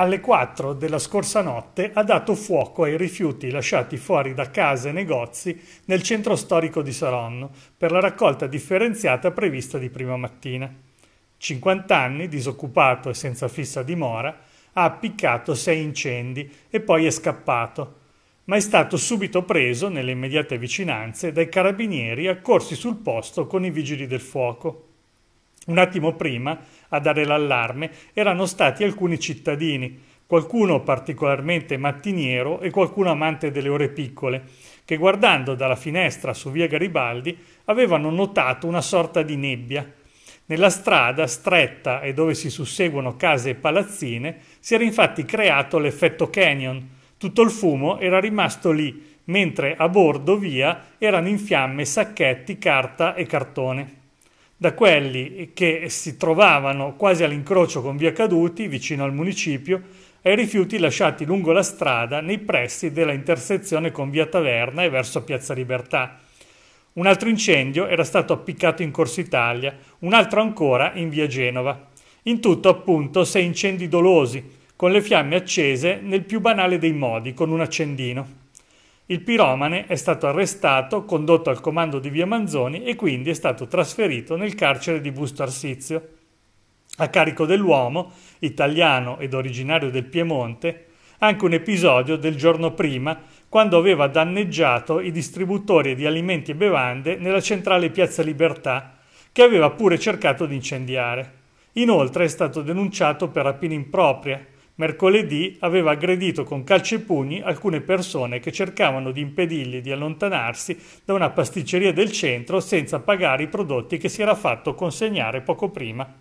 alle 4 della scorsa notte ha dato fuoco ai rifiuti lasciati fuori da case e negozi nel centro storico di Saronno per la raccolta differenziata prevista di prima mattina. 50 anni, disoccupato e senza fissa dimora, ha appiccato sei incendi e poi è scappato, ma è stato subito preso nelle immediate vicinanze dai carabinieri accorsi sul posto con i vigili del fuoco. Un attimo prima a dare l'allarme erano stati alcuni cittadini, qualcuno particolarmente mattiniero e qualcuno amante delle ore piccole, che guardando dalla finestra su via Garibaldi avevano notato una sorta di nebbia. Nella strada stretta e dove si susseguono case e palazzine si era infatti creato l'effetto canyon. Tutto il fumo era rimasto lì, mentre a bordo via erano in fiamme sacchetti, carta e cartone da quelli che si trovavano quasi all'incrocio con via Caduti, vicino al municipio, ai rifiuti lasciati lungo la strada nei pressi della intersezione con via Taverna e verso Piazza Libertà. Un altro incendio era stato appiccato in Corso Italia, un altro ancora in via Genova. In tutto, appunto, sei incendi dolosi, con le fiamme accese nel più banale dei modi, con un accendino. Il piromane è stato arrestato, condotto al comando di via Manzoni e quindi è stato trasferito nel carcere di Busto Arsizio. A carico dell'uomo, italiano ed originario del Piemonte, anche un episodio del giorno prima, quando aveva danneggiato i distributori di alimenti e bevande nella centrale Piazza Libertà, che aveva pure cercato di incendiare. Inoltre è stato denunciato per rapina impropria, mercoledì aveva aggredito con calci e pugni alcune persone che cercavano di impedirgli di allontanarsi da una pasticceria del centro senza pagare i prodotti che si era fatto consegnare poco prima.